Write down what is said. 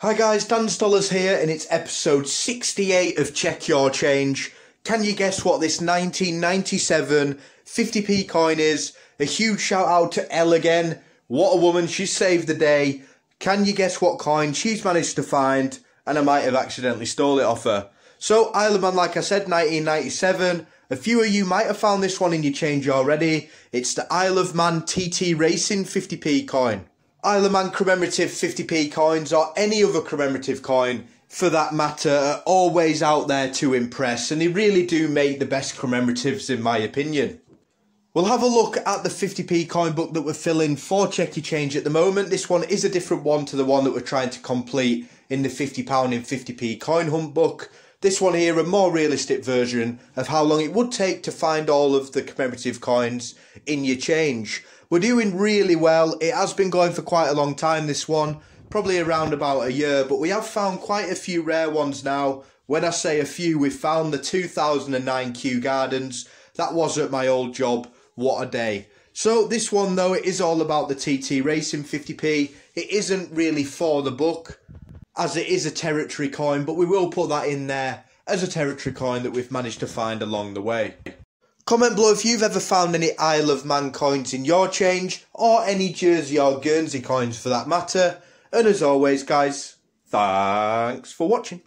Hi guys, Dan Stollers here, and it's episode 68 of Check Your Change. Can you guess what this 1997 50p coin is? A huge shout out to Elle again. What a woman, she saved the day. Can you guess what coin she's managed to find? And I might have accidentally stole it off her. So, Isle of Man, like I said, 1997. A few of you might have found this one in your change already. It's the Isle of Man TT Racing 50p coin. Isle of Man commemorative 50p coins or any other commemorative coin for that matter are always out there to impress and they really do make the best commemoratives in my opinion. We'll have a look at the 50p coin book that we're filling for Checky Change at the moment. This one is a different one to the one that we're trying to complete in the £50 in 50p coin hunt book. This one here, a more realistic version of how long it would take to find all of the commemorative coins in your change. We're doing really well. It has been going for quite a long time, this one, probably around about a year, but we have found quite a few rare ones now. When I say a few, we found the 2009 Kew Gardens. That was at my old job. What a day. So this one, though, it is all about the TT Racing 50p. It isn't really for the book, as it is a territory coin, but we will put that in there as a territory coin that we've managed to find along the way. Comment below if you've ever found any Isle of Man coins in your change, or any Jersey or Guernsey coins for that matter. And as always, guys, thanks for watching.